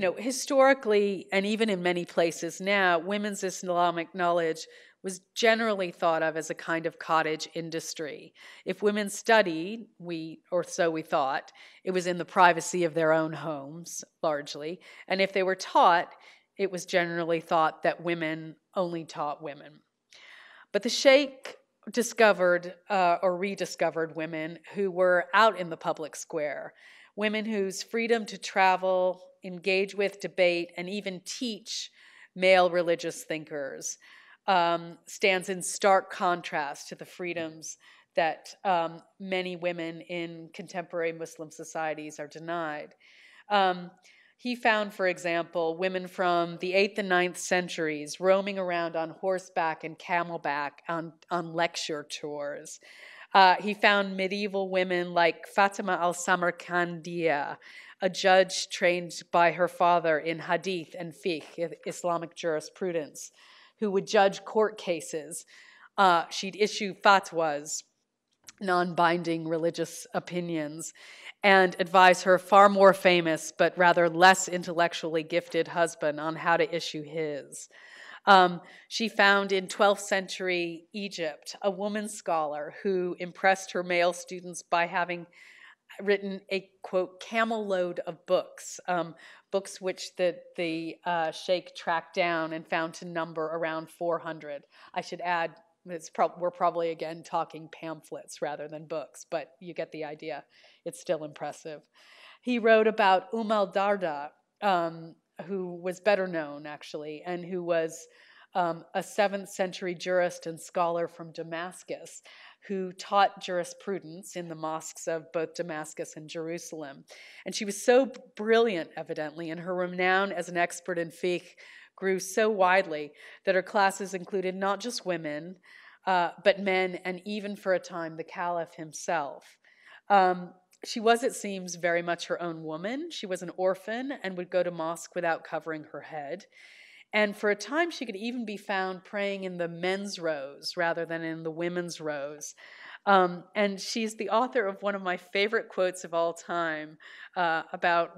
you know, historically, and even in many places now, women's Islamic knowledge was generally thought of as a kind of cottage industry. If women studied, we or so we thought, it was in the privacy of their own homes largely, and if they were taught, it was generally thought that women only taught women. But the sheikh discovered uh, or rediscovered women who were out in the public square, women whose freedom to travel engage with, debate, and even teach male religious thinkers um, stands in stark contrast to the freedoms that um, many women in contemporary Muslim societies are denied. Um, he found, for example, women from the 8th and 9th centuries roaming around on horseback and camelback on, on lecture tours. Uh, he found medieval women like Fatima al Samarkandia a judge trained by her father in hadith and fiqh, Islamic jurisprudence, who would judge court cases. Uh, she'd issue fatwas, non binding religious opinions, and advise her far more famous but rather less intellectually gifted husband on how to issue his. Um, she found in 12th century Egypt a woman scholar who impressed her male students by having written a quote camel load of books, um, books which the the uh, sheikh tracked down and found to number around 400. I should add, we're probably again talking pamphlets rather than books, but you get the idea. It's still impressive. He wrote about Umm al Darda, um, who was better known actually, and who was um, a seventh century jurist and scholar from Damascus who taught jurisprudence in the mosques of both Damascus and Jerusalem. And she was so brilliant, evidently, and her renown as an expert in fiqh grew so widely that her classes included not just women, uh, but men, and even for a time the caliph himself. Um, she was, it seems, very much her own woman. She was an orphan and would go to mosque without covering her head. And for a time, she could even be found praying in the men's rows rather than in the women's rows. Um, and she's the author of one of my favorite quotes of all time uh, about,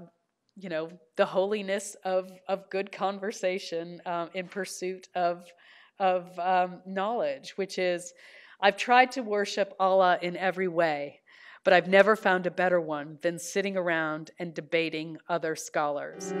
you know, the holiness of, of good conversation uh, in pursuit of, of um, knowledge, which is, I've tried to worship Allah in every way, but I've never found a better one than sitting around and debating other scholars.